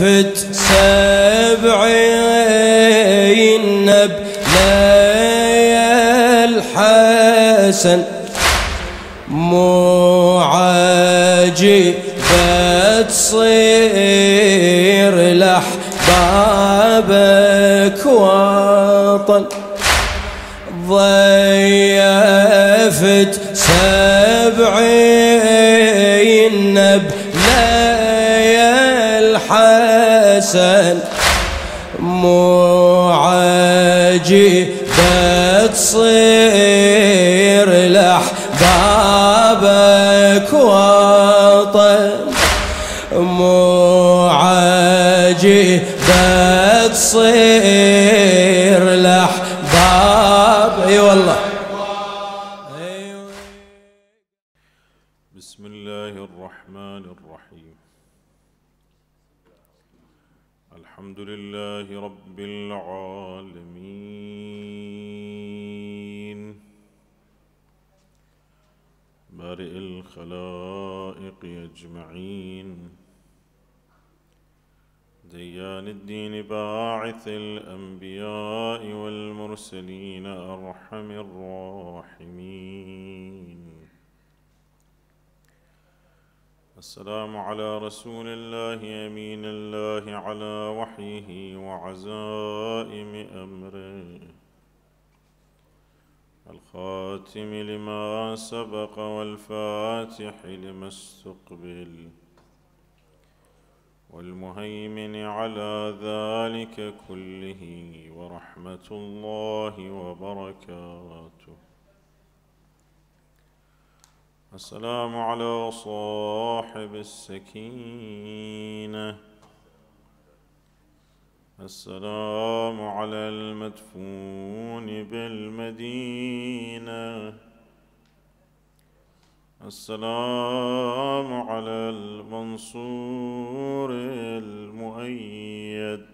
الفت سبعين بلا الحسن معجبة تصير لحبابك وطن ضيفت سبعين حسن مو عجيب تصير لأحبابك وطن مو عجيب تصير أجمعين ديان الدين باعث الأنبياء والمرسلين أرحم الراحمين السلام على رسول الله أمين الله على وحيه وعزائم أمره الخاتم لما سبق والفاتح لما استقبل والمهيمن على ذلك كله ورحمة الله وبركاته السلام على صاحب السكينه السلام على المدفون بالمدينة السلام على المنصور المؤيد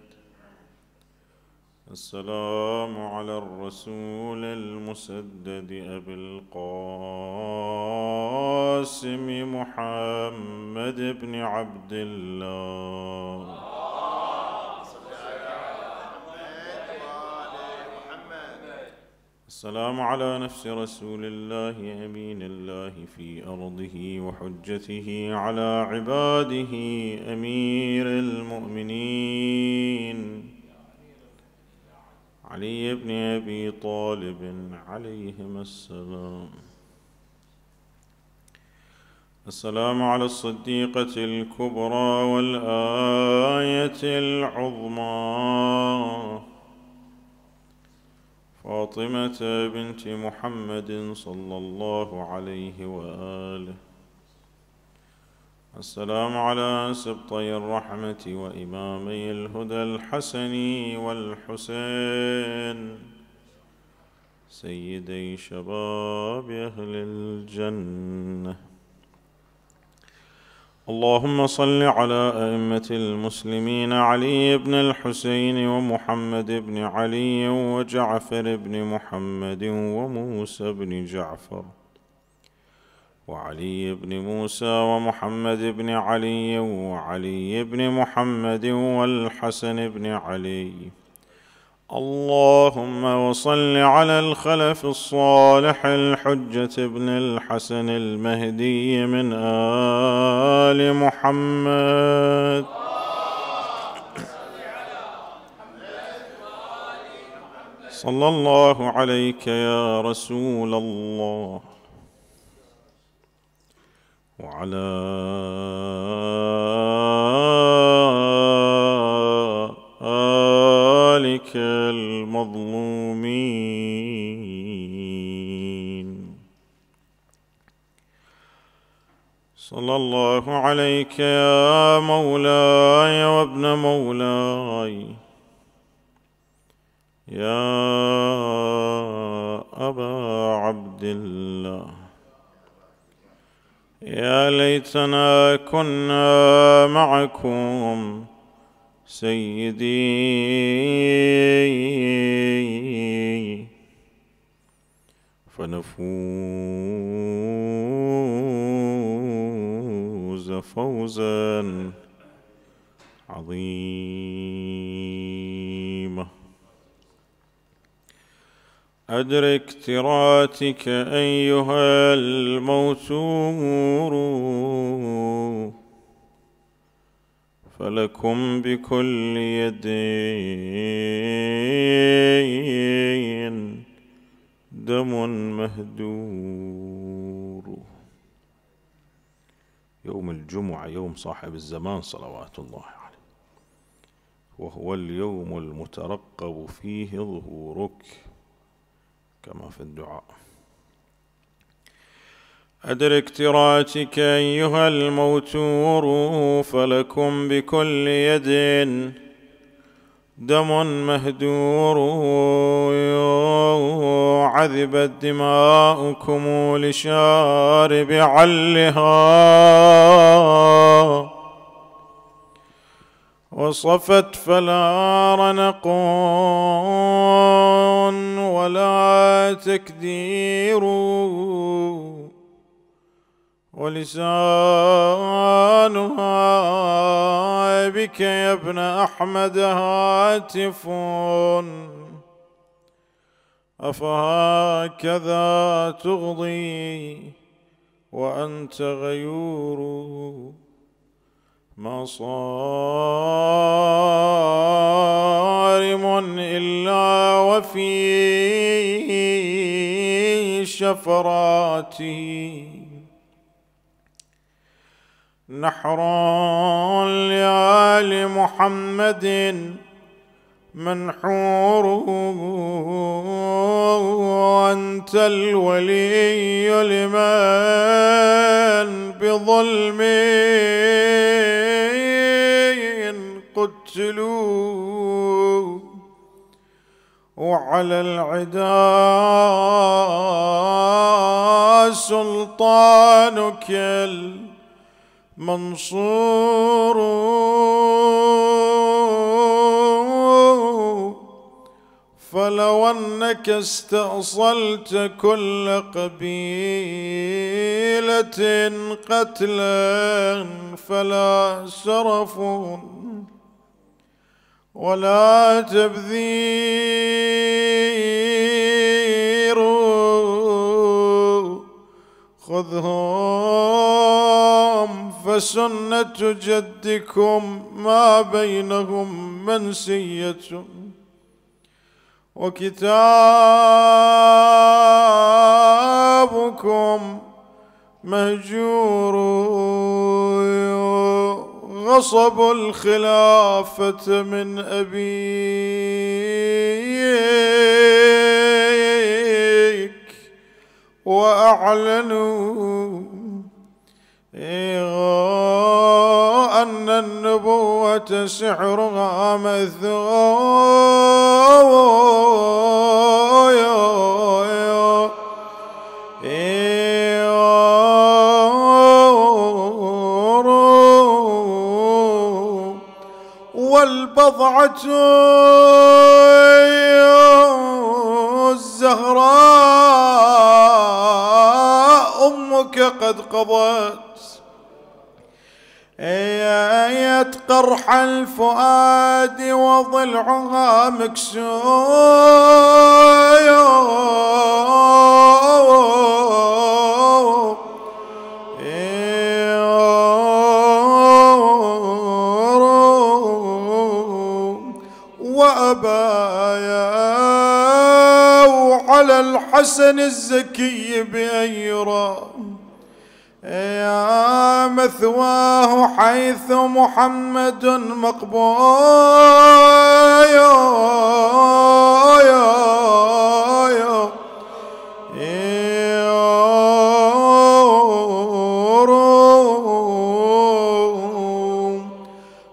السلام على الرسول المسدد أبي القاسم محمد بن عبد الله السلام على نفس رسول الله أمين الله في أرضه وحجته على عباده أمير المؤمنين علي بن أبي طالب عليهما السلام السلام على الصديقة الكبرى والآية العظمى فاطمة بنت محمد صلى الله عليه وآله السلام على سبطي الرحمة وإمامي الهدى الحسن والحسين سيدي شباب أهل الجنة اللهم صل على أئمة المسلمين علي بن الحسين ومحمد بن علي وجعفر بن محمد وموسى بن جعفر وعلي بن موسى ومحمد بن علي وعلي بن محمد والحسن بن علي اللهم وصل على الخلف الصالح الحجة ابن الحسن المهدي من آل محمد صلى الله عليك يا رسول الله وعلى كالمظلومين صلى الله عليك يا مولاي وابن مولاي يا ابا عبد الله يا ليتنا كنا معكم سيدي فنفوز فوزا عظيما أدرك تراتك أيها الموتور فلكم بكل يدين دم مهدور يوم الجمعة يوم صاحب الزمان صلوات الله عليه وهو اليوم المترقب فيه ظهورك كما في الدعاء أدرك تراتك أيها الموتور فلكم بكل يد دم مهدور عذبت دماؤكم لشارب علها وصفت فلا رنق ولا تكدير ولسانها بك يا ابن أحمد هاتف أفهكذا تغضي وأنت غيور ما صارم إلا وفي شفراته نحر لآل محمد منحور وأنت الولي لمن بظلم قتلوا وعلى العدا سلطانك الأمين منصور فلو انك استاصلت كل قبيله قتلا فلا شرف ولا تبذير خذهم فسنة جدكم ما بينهم منسية وكتابكم مهجور غصب الخلافة من أبيك وأعلنوا أن النبوة سحرها مثوى والبضعة جرح الفؤاد وضلعها مكسور وأبايا على الحسن الزكي بأن يرام يا مثواه حيث محمد مقبول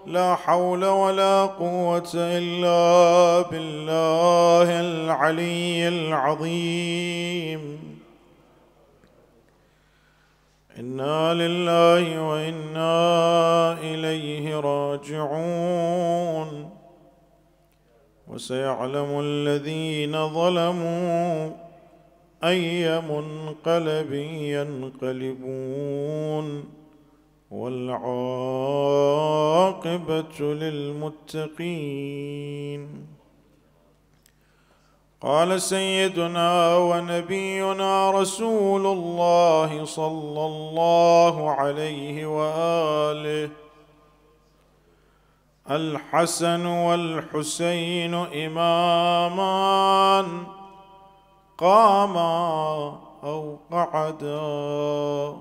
لا حول ولا قوة إلا بالله العلي العظيم انا لله وانا اليه راجعون وسيعلم الذين ظلموا اي منقلب ينقلبون والعاقبه للمتقين قال سيدنا ونبينا رسول الله صلى الله عليه واله الحسن والحسين امامان قاما او قعدا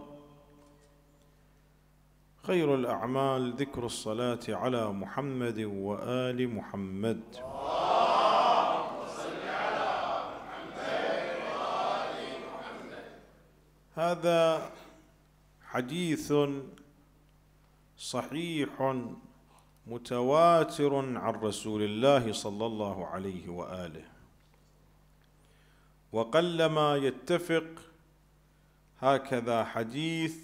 خير الاعمال ذكر الصلاه على محمد وال محمد هذا حديث صحيح متواتر عن رسول الله صلى الله عليه واله وقلما يتفق هكذا حديث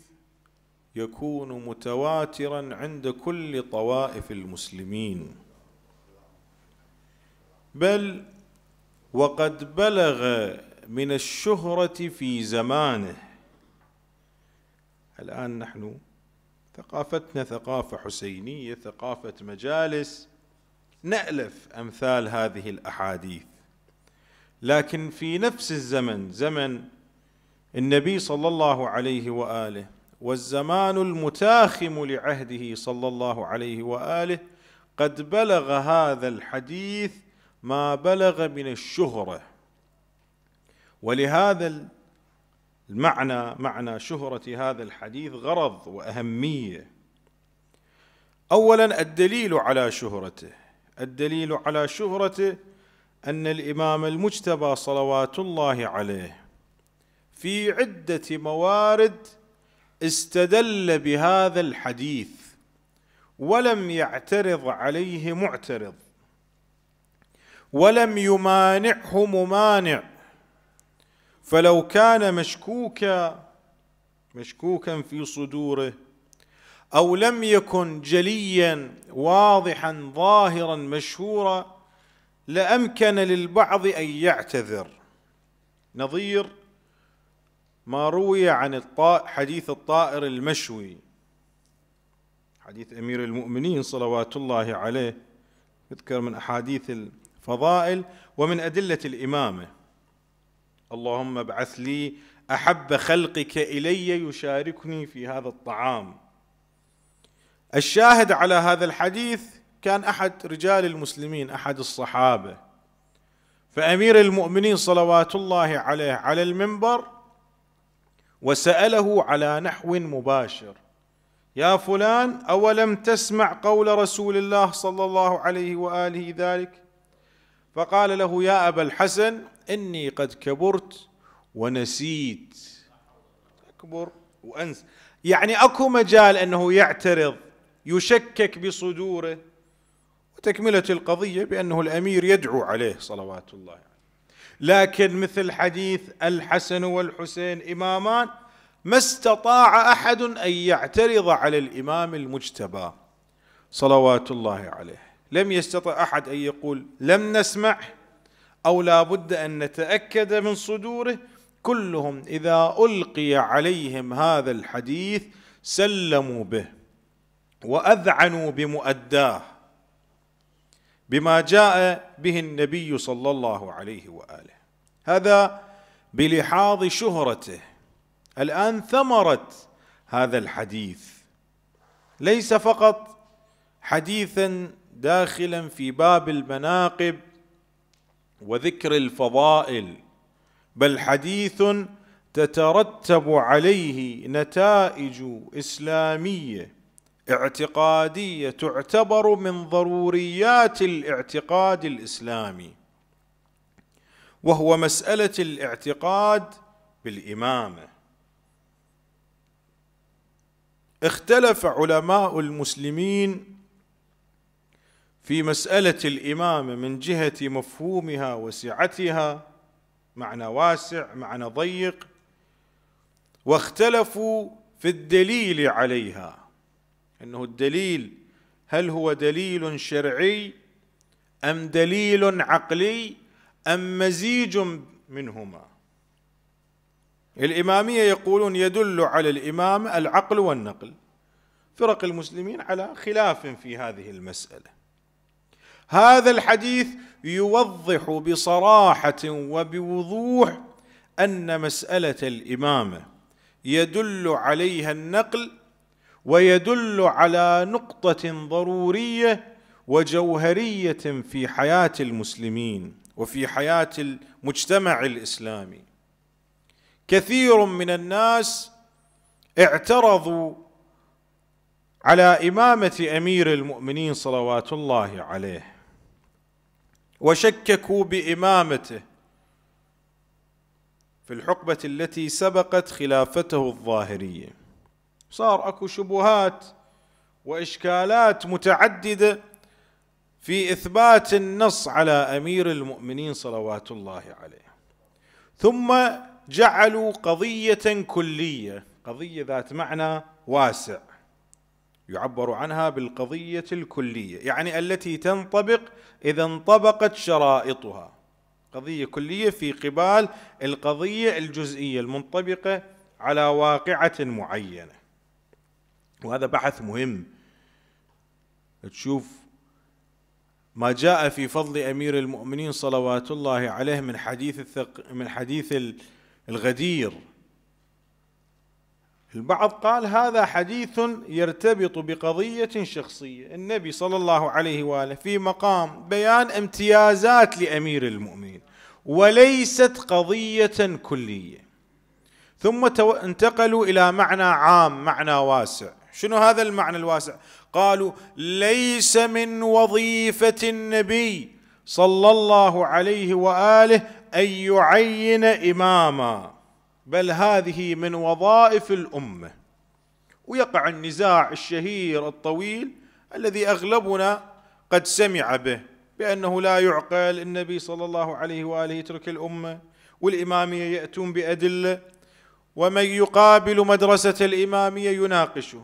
يكون متواترا عند كل طوائف المسلمين بل وقد بلغ من الشهره في زمانه الآن نحن ثقافتنا ثقافة حسينية ثقافة مجالس نألف أمثال هذه الأحاديث لكن في نفس الزمن زمن النبي صلى الله عليه وآله والزمان المتاخم لعهده صلى الله عليه وآله قد بلغ هذا الحديث ما بلغ من الشهرة ولهذا المعنى معنى شهرة هذا الحديث غرض وأهمية أولا الدليل على شهرته الدليل على شهرته أن الإمام المجتبى صلوات الله عليه في عدة موارد استدل بهذا الحديث ولم يعترض عليه معترض ولم يمانعه ممانع فلو كان مشكوكا مشكوكا في صدوره او لم يكن جليا واضحا ظاهرا مشهورا لامكن للبعض ان يعتذر نظير ما روي عن حديث الطائر المشوي حديث امير المؤمنين صلوات الله عليه يذكر من احاديث الفضائل ومن ادله الامامه اللهم ابعث لي احب خلقك الي يشاركني في هذا الطعام الشاهد على هذا الحديث كان احد رجال المسلمين احد الصحابه فامير المؤمنين صلوات الله عليه على المنبر وساله على نحو مباشر يا فلان اولم تسمع قول رسول الله صلى الله عليه واله ذلك فقال له يا ابا الحسن إني قد كبرت ونسيت أكبر وأنسى يعني أكو مجال أنه يعترض يشكك بصدوره وتكملة القضية بأنه الأمير يدعو عليه صلوات الله عليه لكن مثل حديث الحسن والحسين إمامان ما استطاع أحد أن يعترض على الإمام المجتبى صلوات الله عليه لم يستطع أحد أن يقول لم نسمع أو لا بد أن نتأكد من صدوره كلهم إذا ألقي عليهم هذا الحديث سلموا به وأذعنوا بمؤداه بما جاء به النبي صلى الله عليه وآله هذا بلحاظ شهرته الآن ثمرة هذا الحديث ليس فقط حديثا داخلا في باب المناقب وذكر الفضائل بل حديث تترتب عليه نتائج اسلاميه اعتقاديه تعتبر من ضروريات الاعتقاد الاسلامي وهو مساله الاعتقاد بالامامه اختلف علماء المسلمين في مساله الامامه من جهه مفهومها وسعتها معنى واسع معنى ضيق واختلفوا في الدليل عليها انه الدليل هل هو دليل شرعي ام دليل عقلي ام مزيج منهما الاماميه يقولون يدل على الامام العقل والنقل فرق المسلمين على خلاف في هذه المساله هذا الحديث يوضح بصراحه وبوضوح ان مساله الامامه يدل عليها النقل ويدل على نقطه ضروريه وجوهريه في حياه المسلمين وفي حياه المجتمع الاسلامي كثير من الناس اعترضوا على امامه امير المؤمنين صلوات الله عليه وشككوا بامامته في الحقبه التي سبقت خلافته الظاهريه صار اكو شبهات واشكالات متعدده في اثبات النص على امير المؤمنين صلوات الله عليه ثم جعلوا قضيه كليه قضيه ذات معنى واسع يعبر عنها بالقضية الكلية يعني التي تنطبق إذا انطبقت شرائطها قضية كلية في قبال القضية الجزئية المنطبقة على واقعة معينة وهذا بحث مهم تشوف ما جاء في فضل أمير المؤمنين صلوات الله عليه من حديث الثق من حديث الغدير البعض قال هذا حديث يرتبط بقضية شخصية النبي صلى الله عليه وآله في مقام بيان امتيازات لأمير المؤمنين وليست قضية كلية ثم انتقلوا إلى معنى عام معنى واسع شنو هذا المعنى الواسع قالوا ليس من وظيفة النبي صلى الله عليه وآله أن يعين إماماً بل هذه من وظائف الامه ويقع النزاع الشهير الطويل الذي اغلبنا قد سمع به بانه لا يعقل النبي صلى الله عليه واله يترك الامه والاماميه ياتون بادله ومن يقابل مدرسه الاماميه يناقشه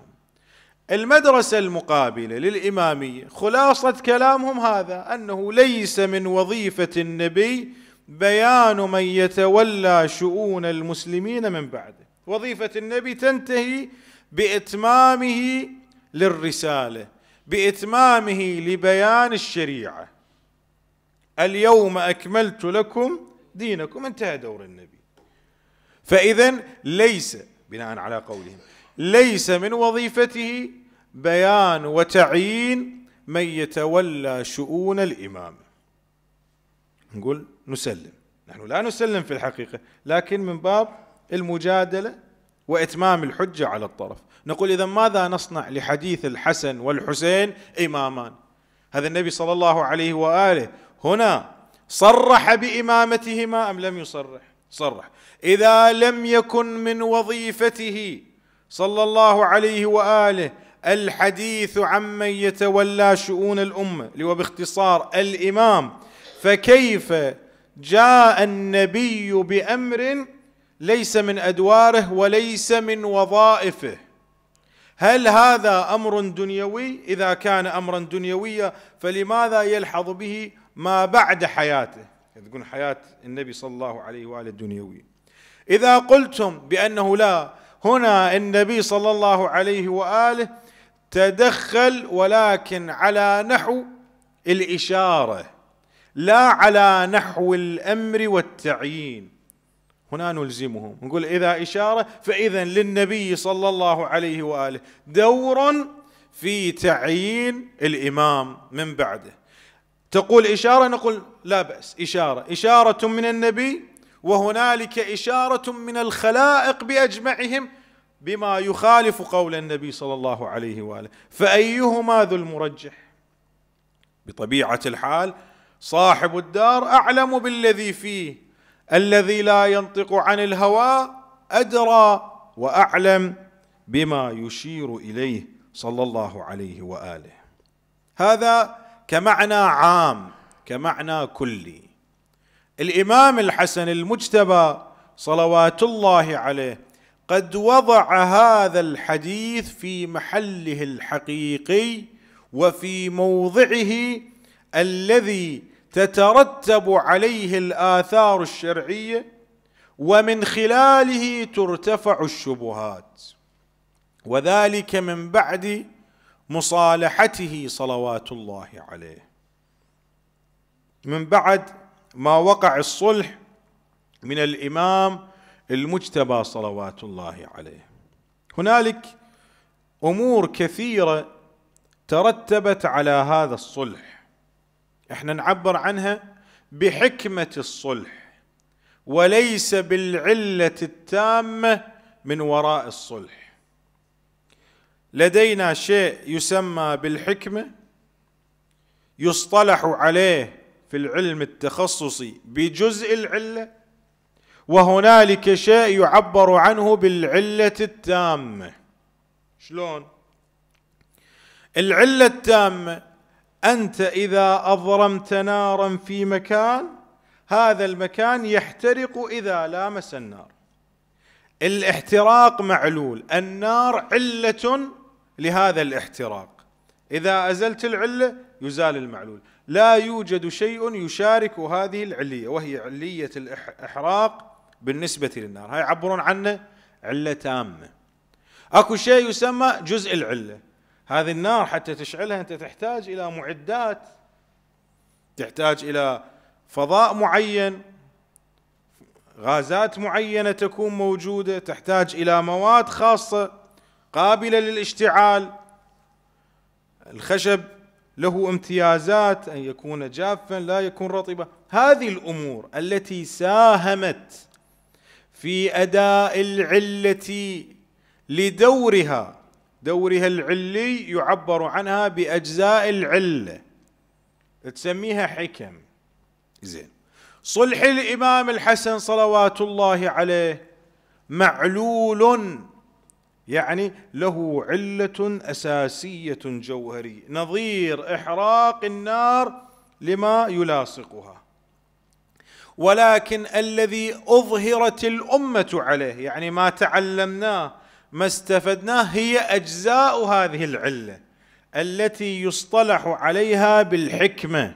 المدرسه المقابله للاماميه خلاصه كلامهم هذا انه ليس من وظيفه النبي بيان من يتولى شؤون المسلمين من بعده وظيفه النبي تنتهي باتمامه للرساله باتمامه لبيان الشريعه اليوم اكملت لكم دينكم انتهى دور النبي فاذا ليس بناء على قولهم ليس من وظيفته بيان وتعيين من يتولى شؤون الامام نقول نسلم نحن لا نسلم في الحقيقة لكن من باب المجادلة وإتمام الحجة على الطرف نقول إذا ماذا نصنع لحديث الحسن والحسين إمامان هذا النبي صلى الله عليه وآله هنا صرح بإمامتهما أم لم يصرح صرح إذا لم يكن من وظيفته صلى الله عليه وآله الحديث عمن يتولى شؤون الأمة لو باختصار الإمام فكيف جاء النبي بامر ليس من ادواره وليس من وظائفه هل هذا امر دنيوي اذا كان امرا دنيويا فلماذا يلحظ به ما بعد حياته تقول حياه النبي صلى الله عليه واله دنيوي اذا قلتم بانه لا هنا النبي صلى الله عليه واله تدخل ولكن على نحو الاشاره لا على نحو الامر والتعيين هنا نلزمهم نقول اذا اشاره فاذا للنبي صلى الله عليه واله دور في تعيين الامام من بعده تقول اشاره نقول لا باس اشاره اشاره من النبي وهنالك اشاره من الخلائق باجمعهم بما يخالف قول النبي صلى الله عليه واله فايهما ذو المرجح بطبيعه الحال صاحب الدار اعلم بالذي فيه الذي لا ينطق عن الهوى ادرى واعلم بما يشير اليه صلى الله عليه واله هذا كمعنى عام كمعنى كلي الامام الحسن المجتبى صلوات الله عليه قد وضع هذا الحديث في محله الحقيقي وفي موضعه الذي تترتب عليه الآثار الشرعية ومن خلاله ترتفع الشبهات وذلك من بعد مصالحته صلوات الله عليه من بعد ما وقع الصلح من الامام المجتبى صلوات الله عليه هنالك امور كثيره ترتبت على هذا الصلح احنا نعبر عنها بحكمه الصلح وليس بالعله التامه من وراء الصلح لدينا شيء يسمى بالحكمه يصطلح عليه في العلم التخصصي بجزء العله وهنالك شيء يعبر عنه بالعله التامه شلون العله التامه انت اذا اضرمت نارا في مكان هذا المكان يحترق اذا لامس النار الاحتراق معلول النار عله لهذا الاحتراق اذا ازلت العله يزال المعلول لا يوجد شيء يشارك هذه العليه وهي عليه الاحراق بالنسبه للنار هاي يعبرون عنه عله تامه اكو شيء يسمى جزء العله هذه النار حتى تشعلها انت تحتاج الى معدات تحتاج الى فضاء معين غازات معينه تكون موجوده تحتاج الى مواد خاصه قابله للاشتعال الخشب له امتيازات ان يكون جافا لا يكون رطبا هذه الامور التي ساهمت في اداء العله لدورها دورها العلي يعبر عنها باجزاء العله تسميها حكم زين صلح الامام الحسن صلوات الله عليه معلول يعني له عله اساسيه جوهريه نظير احراق النار لما يلاصقها ولكن الذي اظهرت الامه عليه يعني ما تعلمناه ما استفدناه هي اجزاء هذه العله التي يصطلح عليها بالحكمه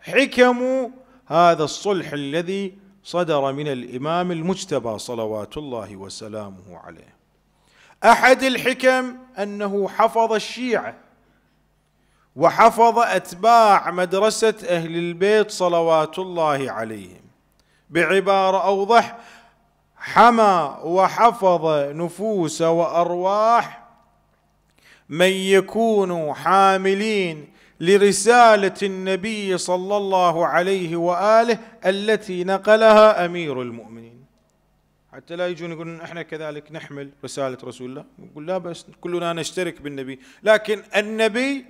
حكم هذا الصلح الذي صدر من الامام المجتبى صلوات الله وسلامه عليه احد الحكم انه حفظ الشيعه وحفظ اتباع مدرسه اهل البيت صلوات الله عليهم بعباره اوضح حمى وحفظ نفوس وارواح من يكونوا حاملين لرساله النبي صلى الله عليه واله التي نقلها امير المؤمنين. حتى لا يجون يقولون احنا كذلك نحمل رساله رسول الله، نقول لا بس كلنا نشترك بالنبي، لكن النبي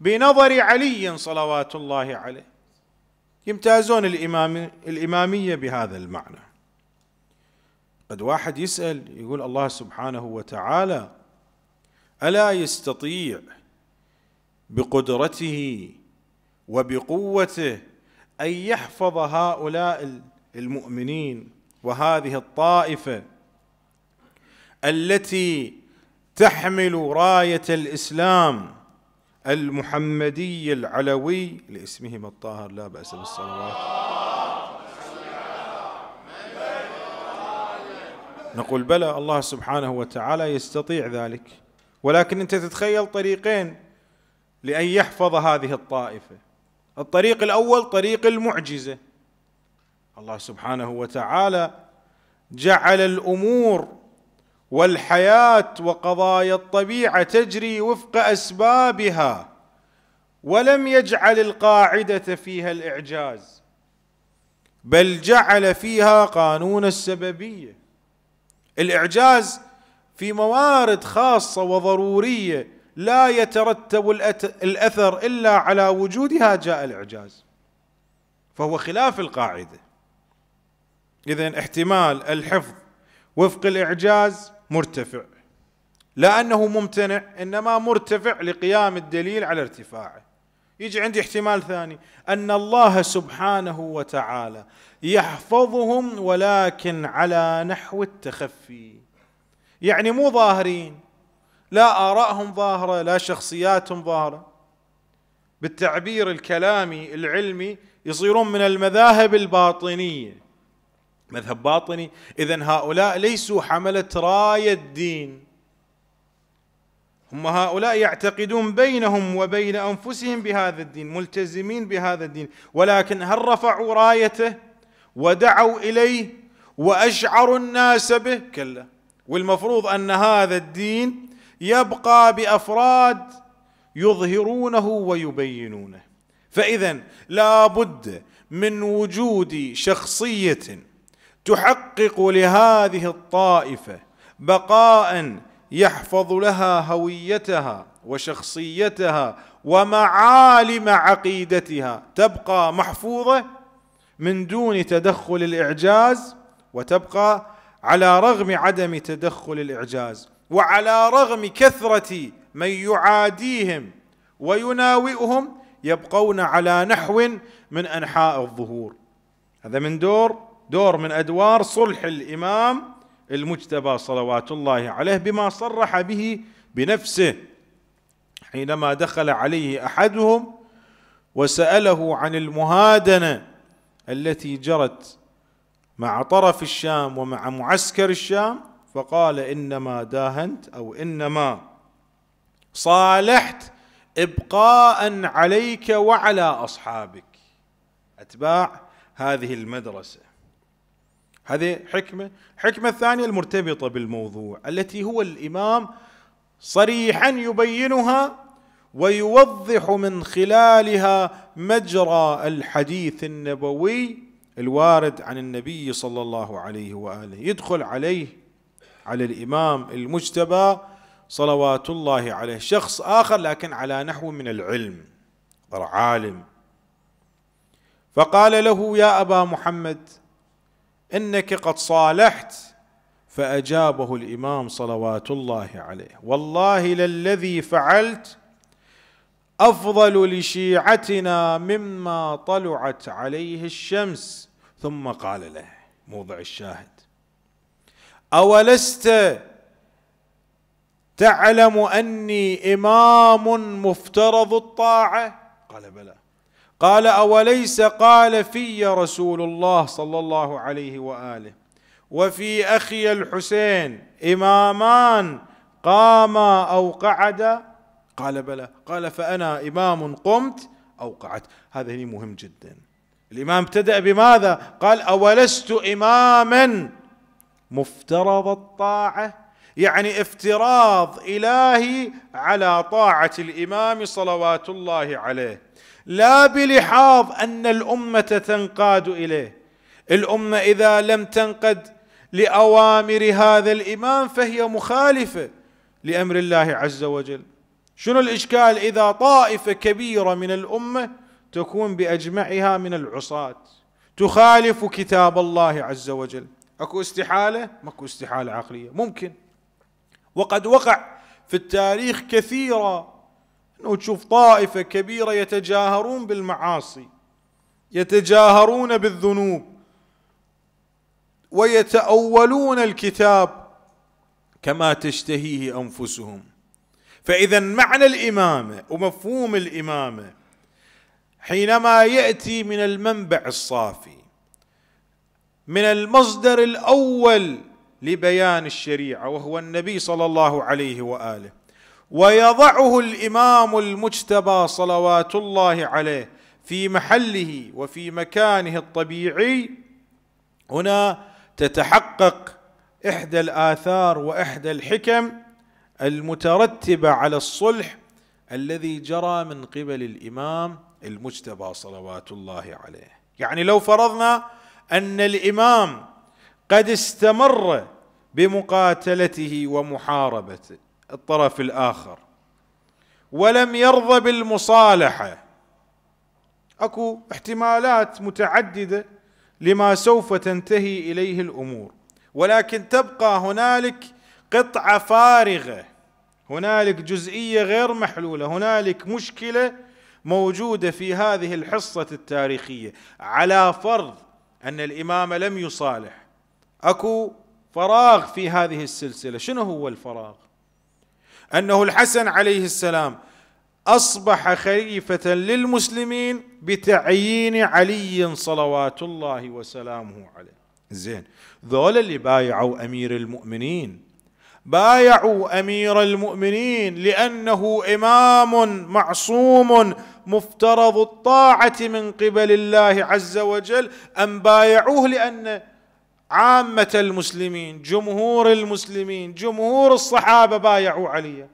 بنظر علي صلوات الله عليه يمتازون الإمام الاماميه بهذا المعنى. قد واحد يسأل يقول الله سبحانه وتعالى ألا يستطيع بقدرته وبقوته أن يحفظ هؤلاء المؤمنين وهذه الطائفة التي تحمل راية الإسلام المحمدي العلوي لاسمهما الطاهر لا بأس بالصلوات نقول بلى الله سبحانه وتعالى يستطيع ذلك ولكن انت تتخيل طريقين لان يحفظ هذه الطائفه الطريق الاول طريق المعجزه الله سبحانه وتعالى جعل الامور والحياه وقضايا الطبيعه تجري وفق اسبابها ولم يجعل القاعده فيها الاعجاز بل جعل فيها قانون السببيه الاعجاز في موارد خاصه وضروريه لا يترتب الاثر الا على وجودها جاء الاعجاز فهو خلاف القاعده اذا احتمال الحفظ وفق الاعجاز مرتفع لا انه ممتنع انما مرتفع لقيام الدليل على ارتفاعه يجي عندي احتمال ثاني ان الله سبحانه وتعالى يحفظهم ولكن على نحو التخفي يعني مو ظاهرين لا آرائهم ظاهرة لا شخصياتهم ظاهرة بالتعبير الكلامي العلمي يصيرون من المذاهب الباطنية مذهب باطني إذا هؤلاء ليسوا حملة راية الدين هم هؤلاء يعتقدون بينهم وبين انفسهم بهذا الدين ملتزمين بهذا الدين ولكن هل رفعوا رايته ودعوا اليه واشعروا الناس به كلا والمفروض ان هذا الدين يبقى بافراد يظهرونه ويبينونه فاذا لا بد من وجود شخصيه تحقق لهذه الطائفه بقاء يحفظ لها هويتها وشخصيتها ومعالم عقيدتها تبقى محفوظه من دون تدخل الاعجاز وتبقى على رغم عدم تدخل الاعجاز وعلى رغم كثره من يعاديهم ويناوئهم يبقون على نحو من انحاء الظهور هذا من دور دور من ادوار صلح الامام المجتبى صلوات الله عليه بما صرح به بنفسه حينما دخل عليه احدهم وساله عن المهادنه التي جرت مع طرف الشام ومع معسكر الشام فقال انما داهنت او انما صالحت ابقاء عليك وعلى اصحابك اتباع هذه المدرسه هذه حكمة حكمة الثانية المرتبطة بالموضوع التي هو الإمام صريحا يبينها ويوضح من خلالها مجرى الحديث النبوي الوارد عن النبي صلى الله عليه واله يدخل عليه على الامام المجتبى صلوات الله عليه شخص اخر لكن على نحو من العلم عالم فقال له يا ابا محمد انك قد صالحت فاجابه الامام صلوات الله عليه والله للذي فعلت افضل لشيعتنا مما طلعت عليه الشمس ثم قال له موضع الشاهد اولست تعلم اني امام مفترض الطاعه قال بلى قال اوليس قال في رسول الله صلى الله عليه واله وفي اخي الحسين امامان قاما او قعدا قال بلى قال فانا امام قمت او قعدت هذا هنا مهم جدا الامام ابتدا بماذا قال اولست اماما مفترض الطاعه يعني افتراض الهي على طاعه الامام صلوات الله عليه لا بلحاظ ان الامه تنقاد اليه الامه اذا لم تنقد لاوامر هذا الامام فهي مخالفه لامر الله عز وجل شنو الاشكال اذا طائفه كبيره من الامه تكون باجمعها من العصاه تخالف كتاب الله عز وجل اكو استحاله ماكو استحاله عقليه ممكن وقد وقع في التاريخ كثيرا انه تشوف طائفه كبيره يتجاهرون بالمعاصي يتجاهرون بالذنوب ويتاولون الكتاب كما تشتهيه انفسهم فاذا معنى الامامه ومفهوم الامامه حينما ياتي من المنبع الصافي من المصدر الاول لبيان الشريعه وهو النبي صلى الله عليه واله ويضعه الامام المجتبى صلوات الله عليه في محله وفي مكانه الطبيعي هنا تتحقق احدى الاثار واحدى الحكم المترتبه على الصلح الذي جرى من قبل الامام المجتبى صلوات الله عليه يعني لو فرضنا ان الامام قد استمر بمقاتلته ومحاربته الطرف الاخر ولم يرضى بالمصالحه اكو احتمالات متعدده لما سوف تنتهي اليه الامور ولكن تبقى هنالك قطعه فارغه هنالك جزئيه غير محلوله هنالك مشكله موجوده في هذه الحصه التاريخيه على فرض ان الامام لم يصالح اكو فراغ في هذه السلسله شنو هو الفراغ انه الحسن عليه السلام اصبح خليفه للمسلمين بتعيين علي صلوات الله وسلامه عليه زين ذول اللي بايعوا امير المؤمنين بايعوا امير المؤمنين لانه امام معصوم مفترض الطاعه من قبل الله عز وجل ام بايعوه لان عامة المسلمين جمهور المسلمين جمهور الصحابة بايعوا عليا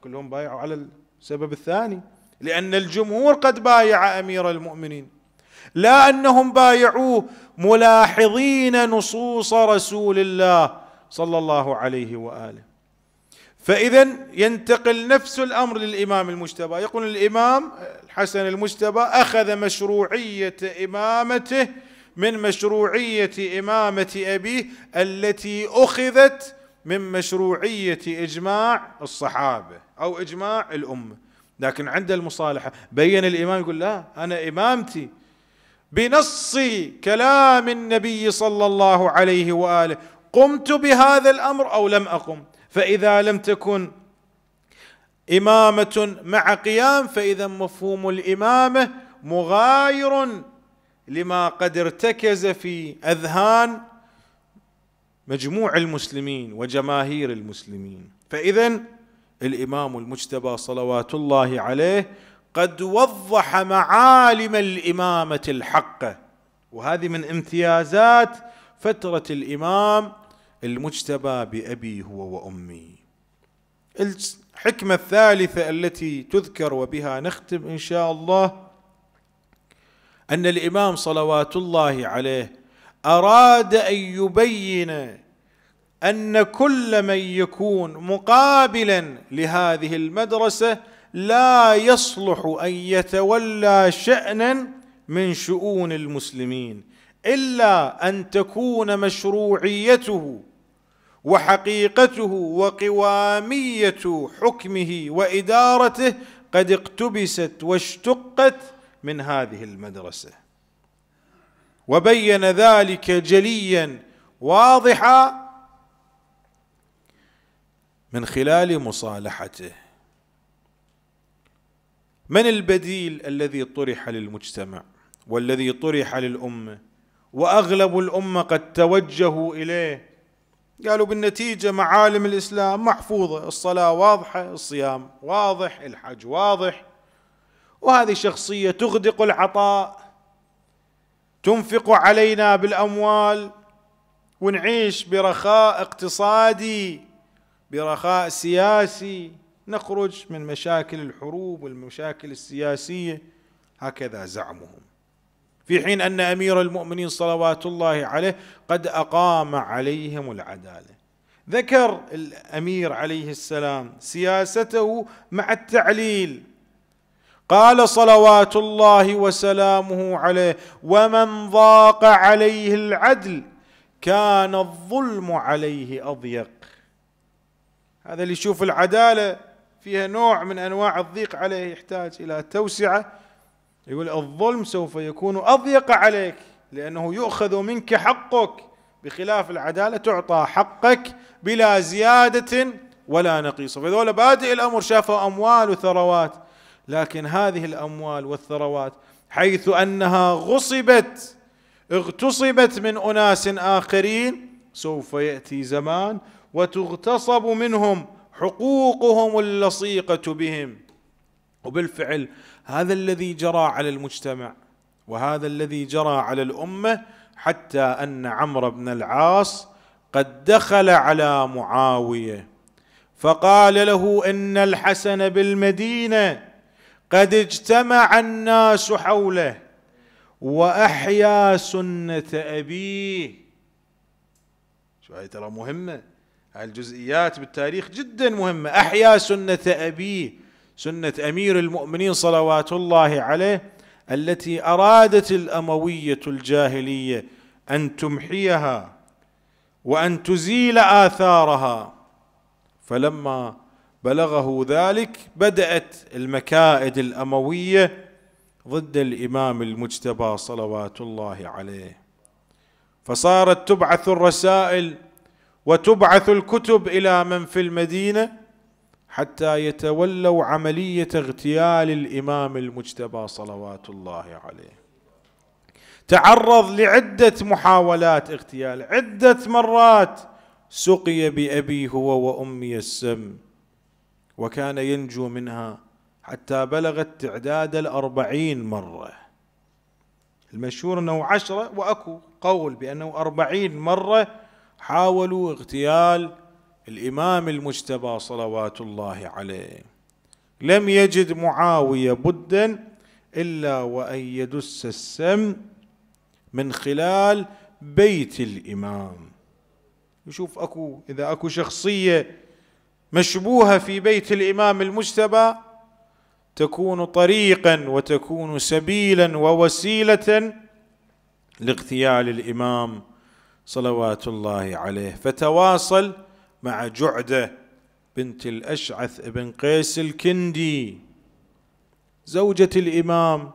كلهم بايعوا على السبب الثاني لأن الجمهور قد بايع أمير المؤمنين لا أنهم بايعوه ملاحظين نصوص رسول الله صلى الله عليه وآله فإذا ينتقل نفس الأمر للإمام المجتبى يقول الإمام الحسن المجتبى أخذ مشروعية إمامته من مشروعيه امامه ابيه التي اخذت من مشروعيه اجماع الصحابه او اجماع الامه لكن عند المصالحه بين الامام يقول لا انا امامتي بنص كلام النبي صلى الله عليه واله قمت بهذا الامر او لم اقم فاذا لم تكن امامه مع قيام فاذا مفهوم الامامه مغاير لما قد ارتكز في اذهان مجموع المسلمين وجماهير المسلمين فاذا الامام المجتبى صلوات الله عليه قد وضح معالم الامامه الحقه وهذه من امتيازات فتره الامام المجتبى بابي هو وامي الحكمه الثالثه التي تذكر وبها نختم ان شاء الله أن الإمام صلوات الله عليه أراد أن يبين أن كل من يكون مقابلا لهذه المدرسة لا يصلح أن يتولى شأنا من شؤون المسلمين إلا أن تكون مشروعيته وحقيقته وقواميه حكمه وادارته قد اقتبست واشتقت من هذه المدرسه وبين ذلك جليا واضحا من خلال مصالحته من البديل الذي طرح للمجتمع والذي طرح للامه واغلب الامه قد توجهوا اليه قالوا بالنتيجه معالم الاسلام محفوظه الصلاه واضحه الصيام واضح الحج واضح وهذه شخصية تغدق العطاء تنفق علينا بالأموال ونعيش برخاء اقتصادي برخاء سياسي نخرج من مشاكل الحروب والمشاكل السياسية هكذا زعمهم في حين أن أمير المؤمنين صلوات الله عليه قد أقام عليهم العدالة ذكر الأمير عليه السلام سياسته مع التعليل قال صلوات الله وسلامه عليه ومن ضاق عليه العدل كان الظلم عليه اضيق هذا اللي يشوف العداله فيها نوع من انواع الضيق عليه يحتاج الى توسعه يقول الظلم سوف يكون اضيق عليك لانه يؤخذ منك حقك بخلاف العداله تعطى حقك بلا زياده ولا نقيصه فذولا بادئ الامر شافوا اموال وثروات لكن هذه الاموال والثروات حيث انها غصبت اغتصبت من اناس اخرين سوف ياتي زمان وتغتصب منهم حقوقهم اللصيقه بهم وبالفعل هذا الذي جرى على المجتمع وهذا الذي جرى على الامه حتى ان عمرو بن العاص قد دخل على معاويه فقال له ان الحسن بالمدينه قد اجتمع الناس حوله واحيا سنه ابيه شو هاي ترى مهمه هاي الجزئيات بالتاريخ جدا مهمه احيا سنه ابيه سنه امير المؤمنين صلوات الله عليه التي ارادت الامويه الجاهليه ان تمحيها وان تزيل اثارها فلما بلغه ذلك بدأت المكائد الأموية ضد الإمام المجتبى صلوات الله عليه فصارت تبعث الرسائل وتبعث الكتب إلى من في المدينة حتى يتولوا عملية اغتيال الإمام المجتبى صلوات الله عليه تعرض لعدة محاولات اغتيال عدة مرات سقي بأبي هو وأمي السم وكان ينجو منها حتى بلغت تعداد الأربعين مرة المشهور أنه عشرة وأكو قول بأنه أربعين مرة حاولوا اغتيال الإمام المجتبى صلوات الله عليه لم يجد معاوية بدا إلا وأن يدس السم من خلال بيت الإمام يشوف أكو إذا أكو شخصية مشبوهه في بيت الامام المجتبى تكون طريقا وتكون سبيلا ووسيله لاغتيال الامام صلوات الله عليه فتواصل مع جعده بنت الاشعث بن قيس الكندي زوجه الامام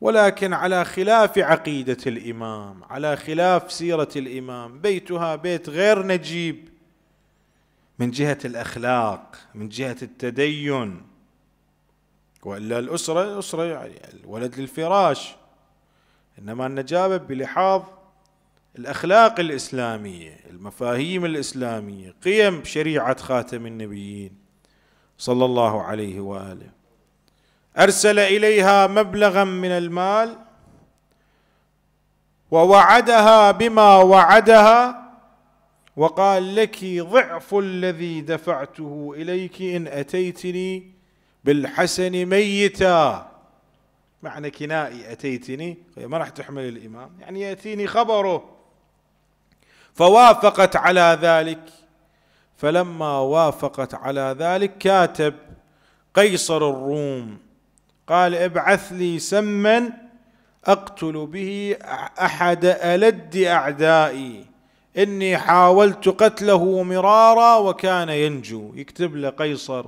ولكن على خلاف عقيده الامام على خلاف سيره الامام بيتها بيت غير نجيب من جهه الاخلاق من جهه التدين والا الاسره اسره يعني الولد للفراش انما النجابه بلحاظ الاخلاق الاسلاميه المفاهيم الاسلاميه قيم شريعه خاتم النبيين صلى الله عليه واله ارسل اليها مبلغا من المال ووعدها بما وعدها وقال لك ضعف الذي دفعته اليك ان اتيتني بالحسن ميتا معنى كنائي اتيتني طيب، ما راح تحمل الامام يعني ياتيني خبره فوافقت على ذلك فلما وافقت على ذلك كاتب قيصر الروم قال ابعث لي سما اقتل به احد الد اعدائي إني حاولت قتله مرارا وكان ينجو يكتب له قيصر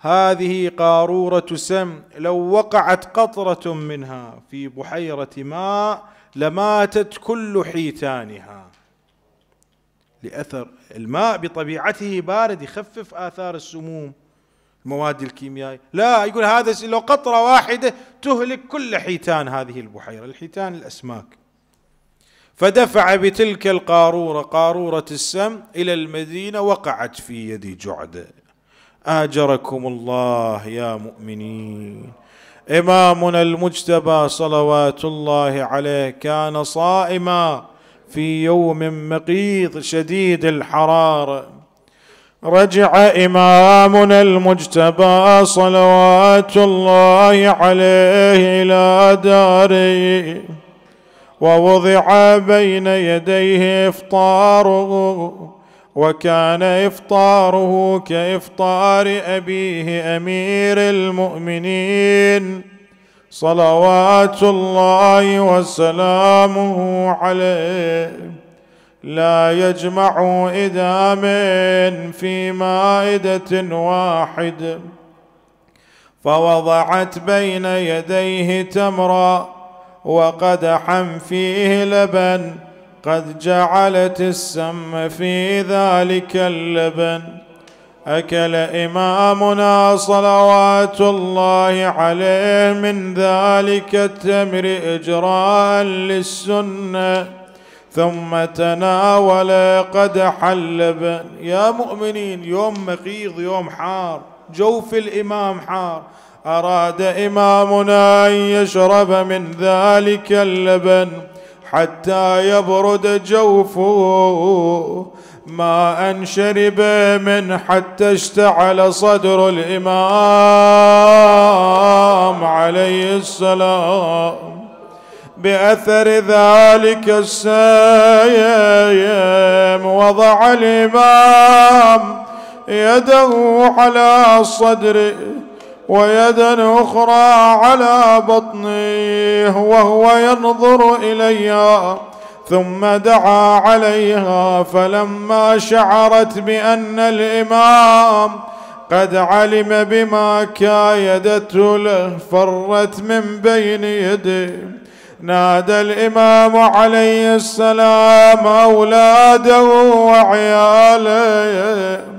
هذه قارورة سم لو وقعت قطرة منها في بحيرة ماء لماتت كل حيتانها لأثر الماء بطبيعته بارد يخفف آثار السموم المواد الكيميائية لا يقول هذا لو قطرة واحدة تهلك كل حيتان هذه البحيرة الحيتان الأسماك فدفع بتلك القارورة قارورة السم إلى المدينة وقعت في يد جعدة آجركم الله يا مؤمنين إمامنا المجتبى صلوات الله عليه كان صائما في يوم مقيض شديد الحرارة رجع إمامنا المجتبى صلوات الله عليه إلى داره ووضع بين يديه إفطاره وكان إفطاره كإفطار أبيه أمير المؤمنين صلوات الله وسلامه عليه لا يجمع إدام في مائدة واحد فوضعت بين يديه تمرًا وقدحا فيه لبن قد جعلت السم في ذلك اللبن أكل إمامنا صلوات الله عليه من ذلك التمر إجراء للسنة ثم تناول قدح اللبن يا مؤمنين يوم مقيض يوم حار جوف الإمام حار أراد إمامنا أن يشرب من ذلك اللبن حتى يبرد جوفه ما أن شرب من حتى اشتعل صدر الإمام عليه السلام بأثر ذلك السيم وضع الإمام يده على صدره ويدا أخرى على بطنه وهو ينظر إليها ثم دعا عليها فلما شعرت بأن الإمام قد علم بما كايدته له فرت من بين يديه نادى الإمام عليه السلام أولاده وعياله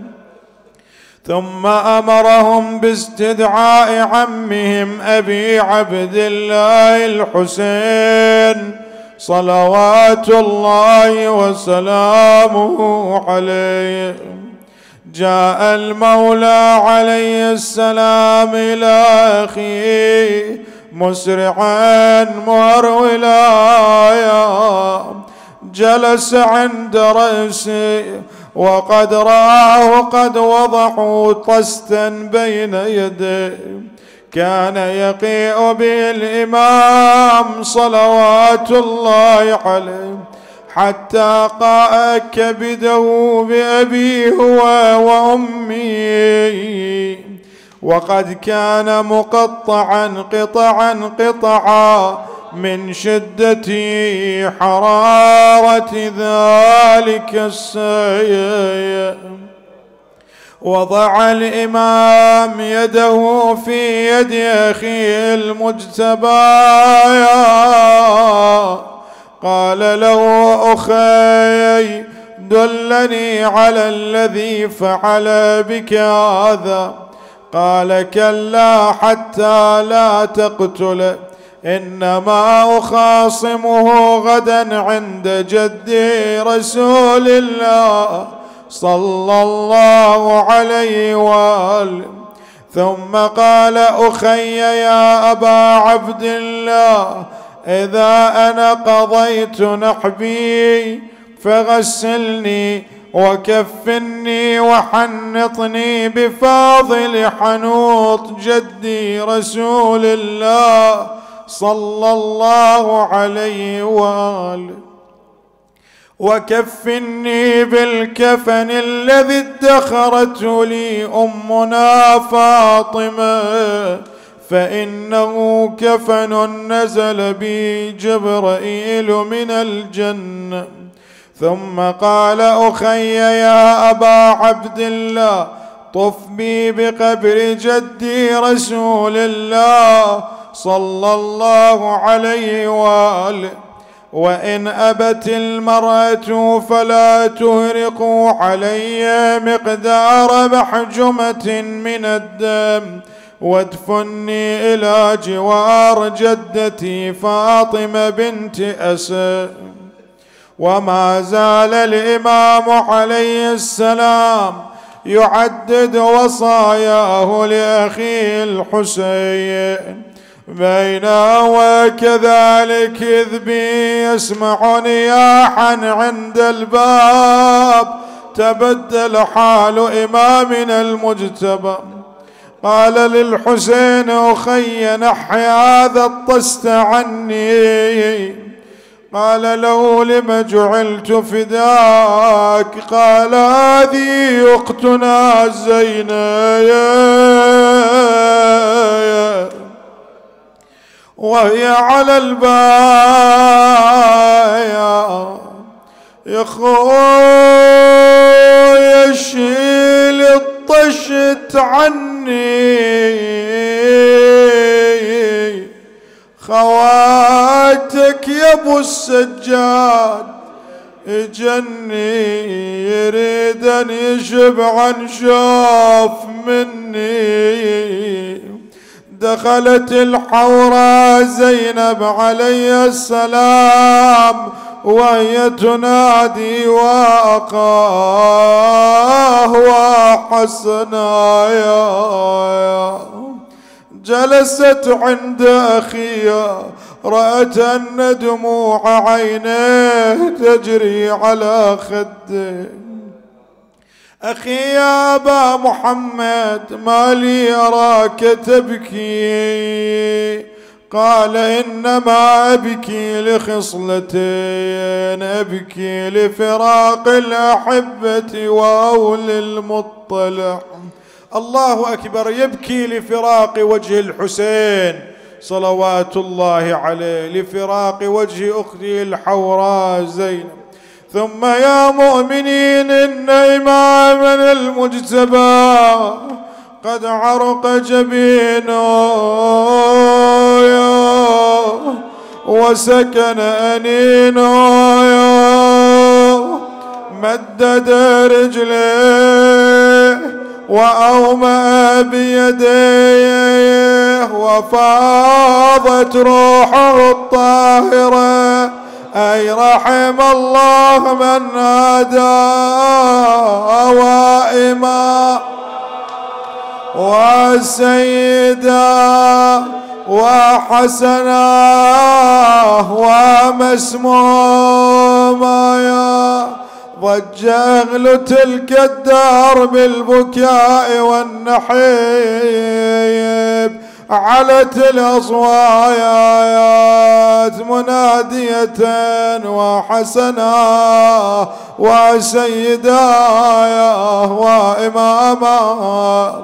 ثم امرهم باستدعاء عمهم ابي عبد الله الحسين صلوات الله وسلامه عليه جاء المولى عليه السلام الى اخيه مسرعا مهرولا جلس عند راسه وقد رآه قد وضعوا طستا بين يديه كان يقيء به الإمام صلوات الله عليه حتى قاء كبده بأبي هو وأمي وقد كان مقطعا قطعا قطعا من شدة حرارة ذلك السيئ وضع الإمام يده في يد أخيه المجتبى قال له أخي دلني على الذي فعل بك هذا قال كلا حتى لا تقتلك انما اخاصمه غدا عند جدي رسول الله صلى الله عليه واله ثم قال اخي يا ابا عبد الله اذا انا قضيت نحبي فغسلني وكفني وحنطني بفاضل حنوط جدي رسول الله صلى الله عليه واله وكفني بالكفن الذي ادخرته لي امنا فاطمه فانه كفن نزل به جبرائيل من الجنه ثم قال اخي يا ابا عبد الله طف بي بقبر جدي رسول الله صلى الله عليه واله وان ابت المراه فلا تهرقوا علي مقدار محجمه من الدم وادفني الى جوار جدتي فاطمه بنت اسد وما زال الامام عليه السلام يعدد وصاياه لاخيه الحسين بينا وكذلك بي يسمع نياحا عند الباب تبدل حال إمامنا المجتبى قال للحسين أخي نحي هذا الطست عني قال له لم جعلت فداك قال هذه أختنا زينب وهي على البايا يا خويا شيل الطشت عني خواتك يا ابو السجاد جني يريد ان يشبع عن شوف مني دخلت الحوراء زينب علي السلام وهي تنادي واقاه وحسنا يا جلست عند اخيها رأت أن دموع عينيه تجري على خده أخي يا أبا محمد ما لي أراك تبكي قال إنما أبكي لخصلتين أبكي لفراق الأحبة وأول المطلع الله أكبر يبكي لفراق وجه الحسين صلوات الله عليه لفراق وجه أختي الحوراء زينب ثم يا مؤمنين إن إمامنا المجتبى قد عرق جبينه وسكن أنينه مدد رجليه وأومأ بيديه وفاضت روحه الطاهره أي رحم الله من نادى وائما وسيدا وحسنا ومسموما يا ضج أهل تلك الدار بالبكاء والنحيب علت الأصوات منادية وحسنا وسيدا وإماما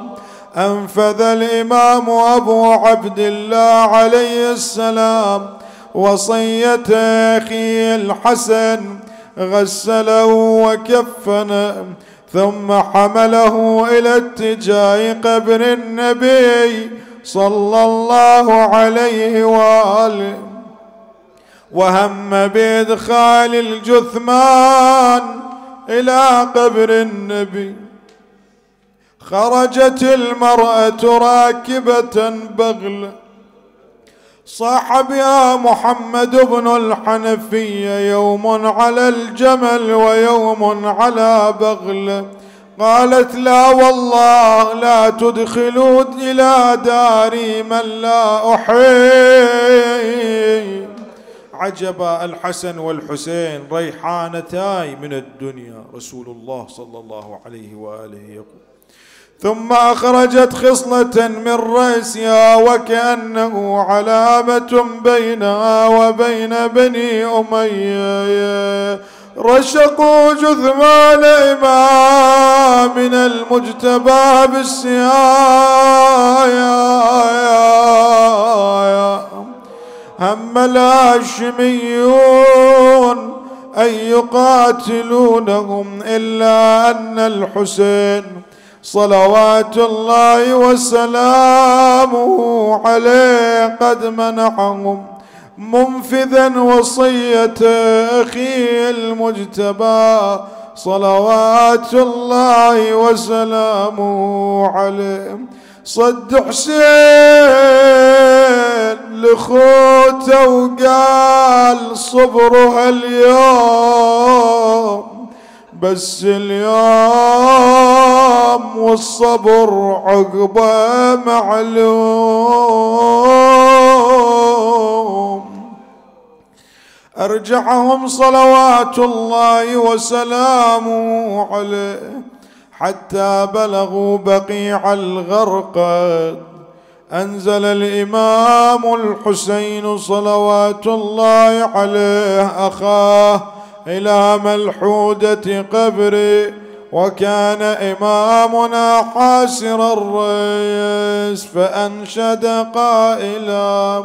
أنفذ الإمام أبو عبد الله عليه السلام وصية أخي الحسن غسله وكفنه ثم حمله إلى اتجاه قبر النبي صلى الله عليه واله وهم بادخال الجثمان الى قبر النبي خرجت المراه راكبه بغله صاحب يا محمد بن الحنفيه يوم على الجمل ويوم على بغله قالت لا والله لا تدخلوا إلى داري من لا أحيي عجبا الحسن والحسين ريحانتاي من الدنيا رسول الله صلى الله عليه وآله يقول ثم أخرجت خصلة من رأسها وكأنه علامة بينها وبين بني أمية رشقوا جثمان إمامنا المجتبى بالسيايا هم الهاشميون أن يقاتلونهم إلا أن الحسين صلوات الله وسلامه عليه قد منحهم منفذا وصية أخيه المجتبى صلوات الله وسلامه عليه صد حسين لخوته وقال صبره اليوم بس اليوم والصبر عقبه معلوم أرجعهم صلوات الله وسلامه عليه حتى بلغوا بقيع الغرقد أنزل الإمام الحسين صلوات الله عليه أخاه إلى ملحودة قبره وكان إمامنا حاسر الريس فأنشد قائلاً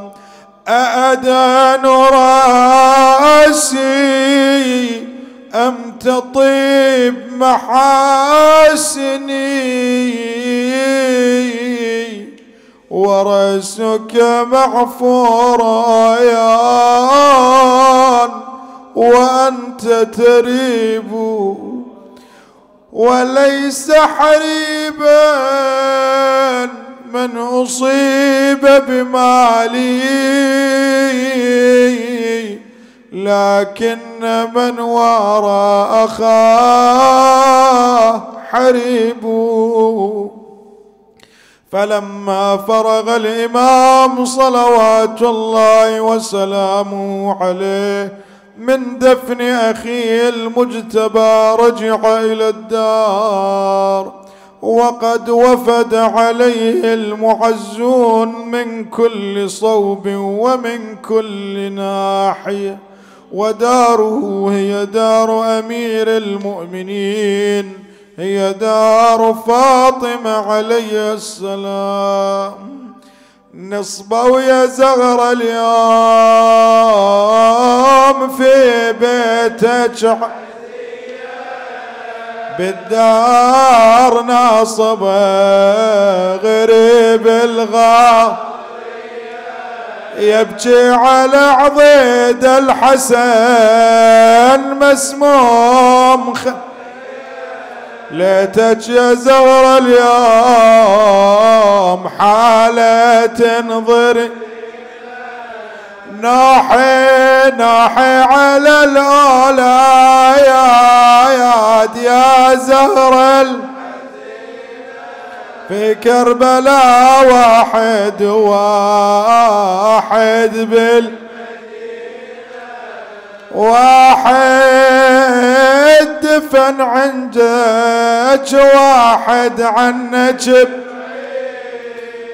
أأدان راسي أم تطيب محاسني ورأسك معفورا وأنت تريب وليس حريبا من أصيب بمالي لكن من وارى أخاه حريب فلما فرغ الإمام صلوات الله وسلامه عليه من دفن أخيه المجتبى رجع إلى الدار وقد وفد عليه المعزون من كل صوب ومن كل ناحيه وداره هي دار امير المؤمنين هي دار فاطمه عليه السلام نصبوا يا زغر اليوم في بيتك بالدار ناصبه غريب الغا يبكي على عضيد الحسن مسموم خ... ليتك يا زهر اليوم حالة تنظري ناحي ناحي على الأولى يا ياد يا زهر في كربلاء واحد واحد بال واحد دفن عندك واحد عنك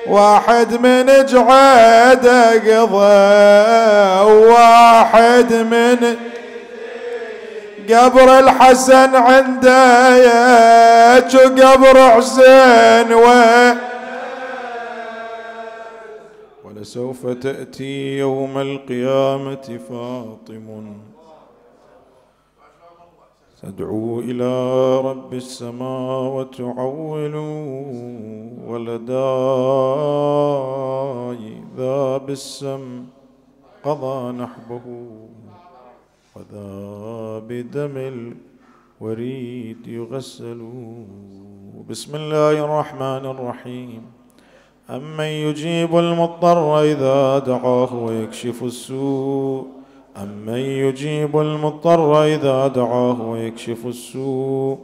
واحد من جعد قضى واحد من قبر الحسن عنده ياج وقبر حسين و ولسوف تأتي يوم القيامة فاطم تدعو إلى رب السماء وتعولوا ولداي ذا بالسم قضى نحبه وذا بدم الوريد يغسل بسم الله الرحمن الرحيم أمن يجيب المضطر إذا دعاه ويكشف السوء أمن يجيب المضطر إذا دعاه ويكشف السوء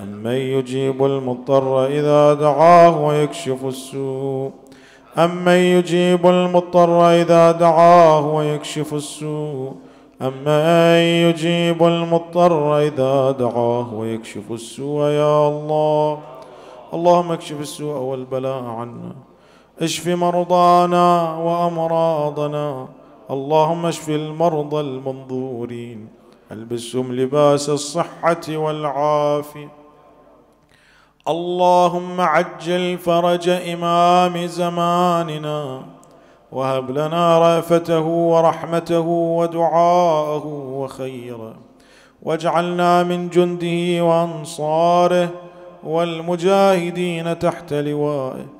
أمن يجيب المضطر إذا دعاه ويكشف السوء أمن يجيب المضطر إذا دعاه ويكشف السوء أمن يجيب المضطر إذا دعاه ويكشف السوء يا الله اللهم اكشف السوء والبلاء عنا اشف مرضانا وأمراضنا اللهم اشف المرضى المنظورين البسهم لباس الصحة والعافية اللهم عجل فرج إمام زماننا وهب لنا رأفته ورحمته ودعاءه وخيره واجعلنا من جنده وأنصاره والمجاهدين تحت لوائه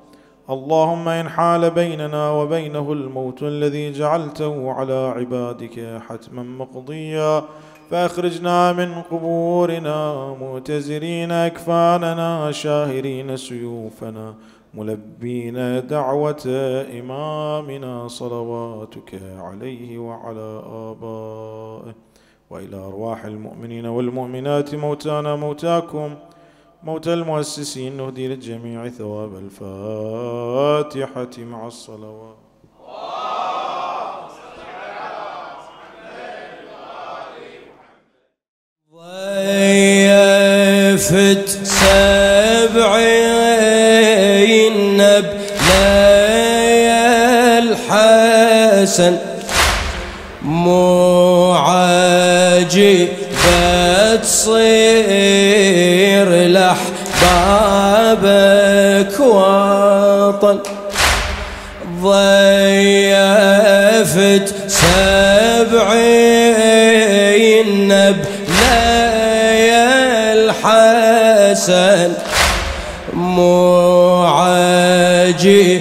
اللهم إن حال بيننا وبينه الموت الذي جعلته على عبادك حتما مقضيا فأخرجنا من قبورنا مؤتزرين أكفاننا شاهرين سيوفنا ملبين دعوة إمامنا صلواتك عليه وعلى آبائه وإلى أرواح المؤمنين والمؤمنات موتانا موتاكم موت المؤسسين نهدي للجميع ثواب الفاتحة مع الصلوات ضيفت النب بلا الحسن مو بطل ضيفت سبعين يا الحسن معجب